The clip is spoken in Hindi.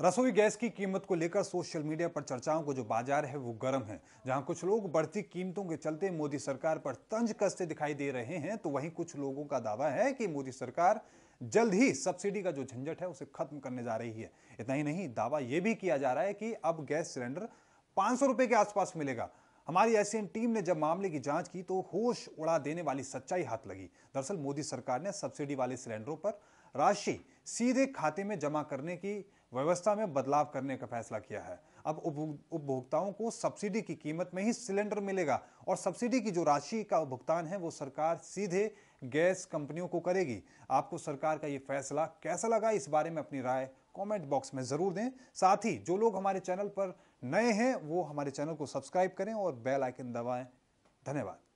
रसोई गैस की कीमत को लेकर सोशल मीडिया पर चर्चाओं को जो बाजार है वो गर्म है जहां कुछ लोग बढ़ती कीमतों के चलते मोदी सरकार पर तंज कसते दिखाई दे रहे हैं तो वहीं कुछ लोगों का दावा है कि मोदी सरकार जल्द ही सब्सिडी का जो झंझट है उसे खत्म करने जा रही है इतना ही नहीं दावा यह भी किया जा रहा है कि अब गैस सिलेंडर पांच सौ के आसपास मिलेगा हमारी एशियन टीम ने जब मामले की जांच की तो होश उड़ा देने वाली सच्चाई हाथ लगी दरअसल मोदी सरकार ने सब्सिडी वाले सिलेंडरों पर राशि सीधे खाते में जमा करने की व्यवस्था में बदलाव करने का फैसला किया है अब उपभोक्ताओं को सब्सिडी की कीमत में ही सिलेंडर मिलेगा और सब्सिडी की जो राशि का भुगतान है वो सरकार सीधे गैस कंपनियों को करेगी आपको सरकार का ये फैसला कैसा लगा इस बारे में अपनी राय कमेंट बॉक्स में ज़रूर दें साथ ही जो लोग हमारे चैनल पर नए हैं वो हमारे चैनल को सब्सक्राइब करें और बेल आइकन दबाएं धन्यवाद